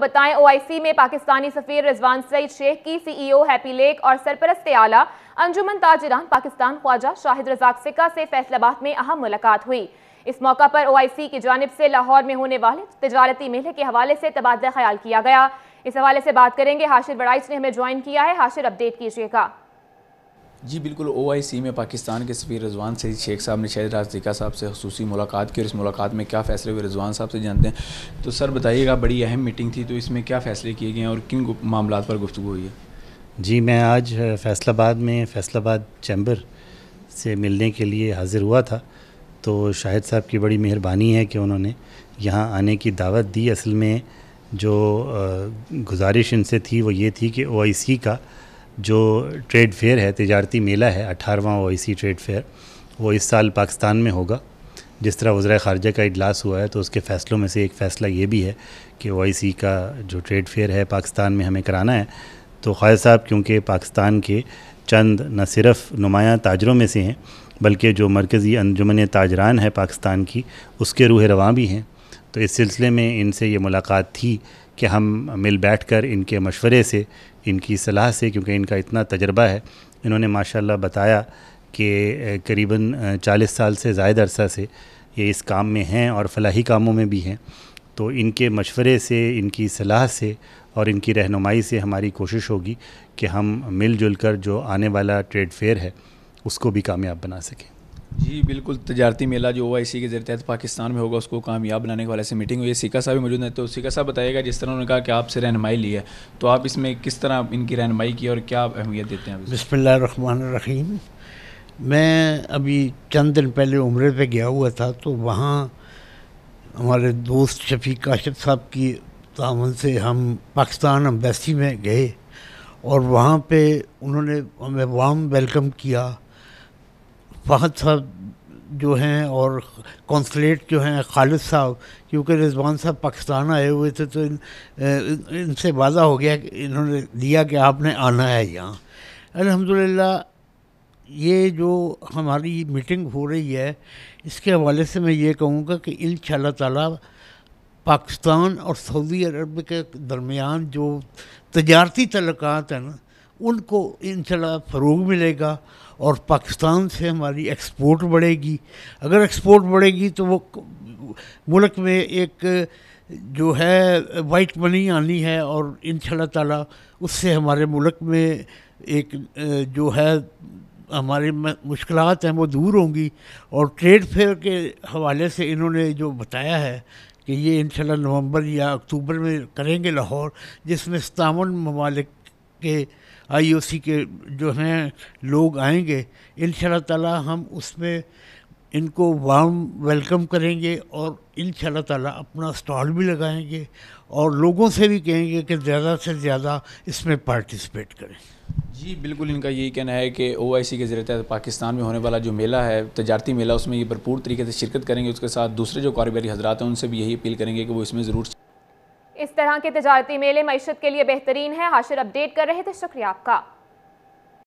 बताएं ओआईसी में पाकिस्तानी सफीर रिजवान सईद शेख की सीईओ e हैप्पी लेक और सरपरस्त आला अंजुमन ताजरान पाकिस्तान ख्वाजा शाहिद रजाक सिका से फैसलाबाद में अहम मुलाकात हुई इस मौका पर ओआईसी की जानब से लाहौर में होने वाले तजारती मेले के हवाले से तबादला ख्याल किया गया इस हवाले से बात करेंगे हाशिर बड़ाइच ने हमें ज्वाइन किया है हाशिर अपडेट कीजिएगा जी बिल्कुल ओ में पाकिस्तान के सफ़ी रजवान सईद शेख साहब ने शहर राजदिका साहब से खसूस मुलाकात की और इस मुलाकात में क्या फ़ैसले हुए रजवान साहब से जानते हैं तो सर बताइएगा बड़ी अहम मीटिंग थी तो इसमें क्या फ़ैसले किए गए हैं और किन मामला पर गुफ्तु हुई है जी मैं आज फैसलाबाद में फैसलाबाद चैम्बर से मिलने के लिए हाज़िर हुआ था तो शाहिद साहब की बड़ी मेहरबानी है कि उन्होंने यहाँ आने की दावत दी असल में जो गुजारिश इनसे थी वो ये थी कि ओ का जो ट्रेड फेयर है तजारती मेला है अठारहवा ओ आई ट्रेड फेयर वो इस साल पाकिस्तान में होगा जिस तरह वज्र खारजा का इजलास हुआ है तो उसके फ़ैसलों में से एक फ़ैसला ये भी है कि ओ का जो ट्रेड फेयर है पाकिस्तान में हमें कराना है तो ख्वाज साहब क्योंकि पाकिस्तान के चंद न सिर्फ नुमाया ताजरों में से हैं बल्कि जो मरकज़ी अंजुमन ताजरान है पाकिस्तान की उसके रूह रवान भी हैं तो इस सिलसिले में इनसे ये मुलाकात थी कि हम मिल बैठ कर इनके मशवरे से इनकी सलाह से क्योंकि इनका इतना तजर्बा है इन्होंने माशाल्लाह बताया कि करीबन 40 साल से ज़ायद अरसा से ये इस काम में हैं और फलाही कामों में भी हैं तो इनके मशवरे से इनकी सलाह से और इनकी रहनुमाई से हमारी कोशिश होगी कि हम मिलजुल कर जो आने वाला ट्रेड फेयर है उसको भी कामयाब बना सकें जी बिल्कुल तजारती मेला जो हुआ इसी के जरिए पाकिस्तान में होगा उसको कामयाब बनाने के वाले से मीटिंग हुई है सिका साहब भी मौजूद है तो सिका साहब बताइएगा जिस तरह उन्होंने कहा कि आपसे रहनमाई ली है तो आप इसमें किस तरह इनकी रहनमाई की और क्या अहमियत देते हैं बसमान रहीम मैं अभी चंद दिन पहले उम्र पर गया हुआ था तो वहाँ हमारे दोस्त शफी काशिफ साहब की तावन से हम पाकिस्तान अम्बेसी में गए और वहाँ पे उन्होंने हमें वाम वेलकम किया फ़हद साहब जो हैं और कौंसलेट जो हैं खालिद साहब क्योंकि रिजवान साहब पाकिस्तान आए हुए थे तो इन, इनसे वादा हो गया कि इन्होंने दिया कि आपने आना है यहाँ अलहमदिल्ला ये जो हमारी मीटिंग हो रही है इसके हवाले से मैं ये कहूँगा कि इन ताला पाकिस्तान और सऊदी अरब के दरमियान जो तजारती तलक़ात हैं ना उनको इन फ़रोग मिलेगा और पाकिस्तान से हमारी एक्सपोर्ट बढ़ेगी अगर एक्सपोर्ट बढ़ेगी तो वो मुल्क में एक जो है वाइट मनी आनी है और इन शाह उससे हमारे मुल्क में एक जो है हमारी मुश्किल हैं वो दूर होंगी और ट्रेड फेयर के हवाले से इन्होंने जो बताया है कि ये इन नवंबर या अक्टूबर में करेंगे लाहौर जिसमें सतावन ममालिक के आईओसी के जो हैं लोग आएंगे इन ताला हम उसमें इनको वार्म वेलकम करेंगे और इन ताला अपना स्टॉल भी लगाएंगे और लोगों से भी कहेंगे कि ज़्यादा से ज़्यादा इसमें पार्टिसिपेट करें जी बिल्कुल इनका यही कहना है कि ओ आई सी के ज़रिए पाकिस्तान में होने वाला जो मेला है तजारती मेला उसमें ये भरपूर तरीके से शिरकत करेंगे उसके साथ दूसरे जो कारोबारी हजरात हैं उनसे भी यही अपील करेंगे कि वो इसमें ज़रूर इस तरह के तजारती मेले मीशत के लिए बेहतरीन है हाशिर अपडेट कर रहे थे शुक्रिया आपका